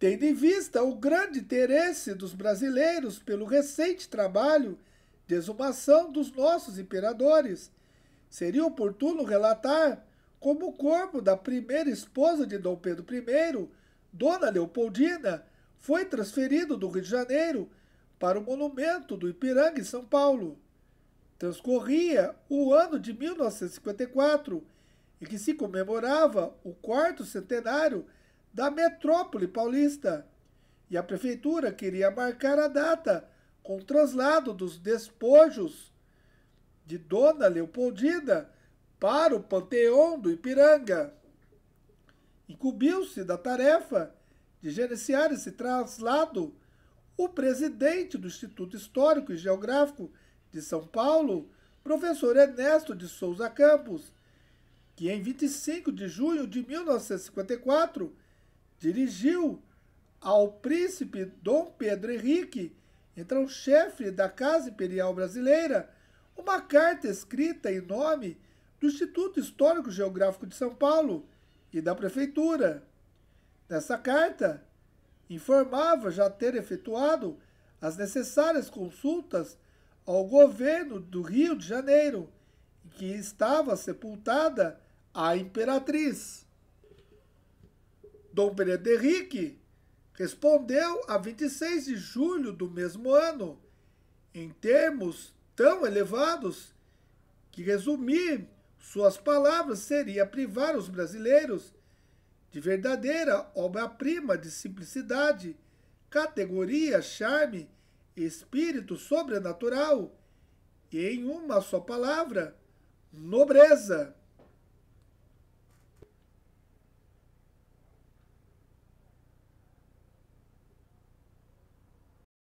Tendo em vista o grande interesse dos brasileiros pelo recente trabalho de exumação dos nossos imperadores, seria oportuno relatar como o corpo da primeira esposa de Dom Pedro I, Dona Leopoldina, foi transferido do Rio de Janeiro para o monumento do Ipiranga em São Paulo. Transcorria o ano de 1954, em que se comemorava o quarto centenário da metrópole paulista. E a prefeitura queria marcar a data com o translado dos despojos de Dona Leopoldina para o Panteão do Ipiranga. Incumbiu-se da tarefa de gerenciar esse traslado o presidente do Instituto Histórico e Geográfico de São Paulo, professor Ernesto de Souza Campos, que em 25 de junho de 1954 dirigiu ao príncipe Dom Pedro Henrique, então chefe da Casa Imperial Brasileira, uma carta escrita em nome do Instituto Histórico Geográfico de São Paulo e da Prefeitura. Nessa carta, informava já ter efetuado as necessárias consultas ao governo do Rio de Janeiro, em que estava sepultada a imperatriz. Dom Pedro Henrique respondeu a 26 de julho do mesmo ano, em termos tão elevados que resumir suas palavras seria privar os brasileiros de verdadeira obra-prima de simplicidade, categoria, charme, espírito sobrenatural e, em uma só palavra, nobreza.